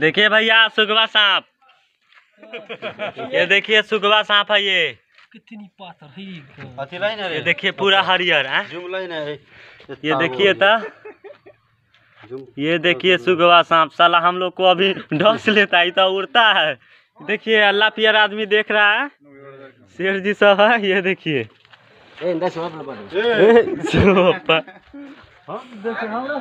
देखिए भैया सुगवा सांप ये देखिए सुगवा सांप है ये कितनी पातर है तो। अति लाइन है ये देखिए पूरा हरियर है जूम लाइन है ये देखिए ता तो। ये देखिए सुगवा सांप साला हम लोग को अभी डस लेता है तो उड़ता है देखिए अल्लाह पियर आदमी देख रहा है शेर जी सब है ये देखिए ए ए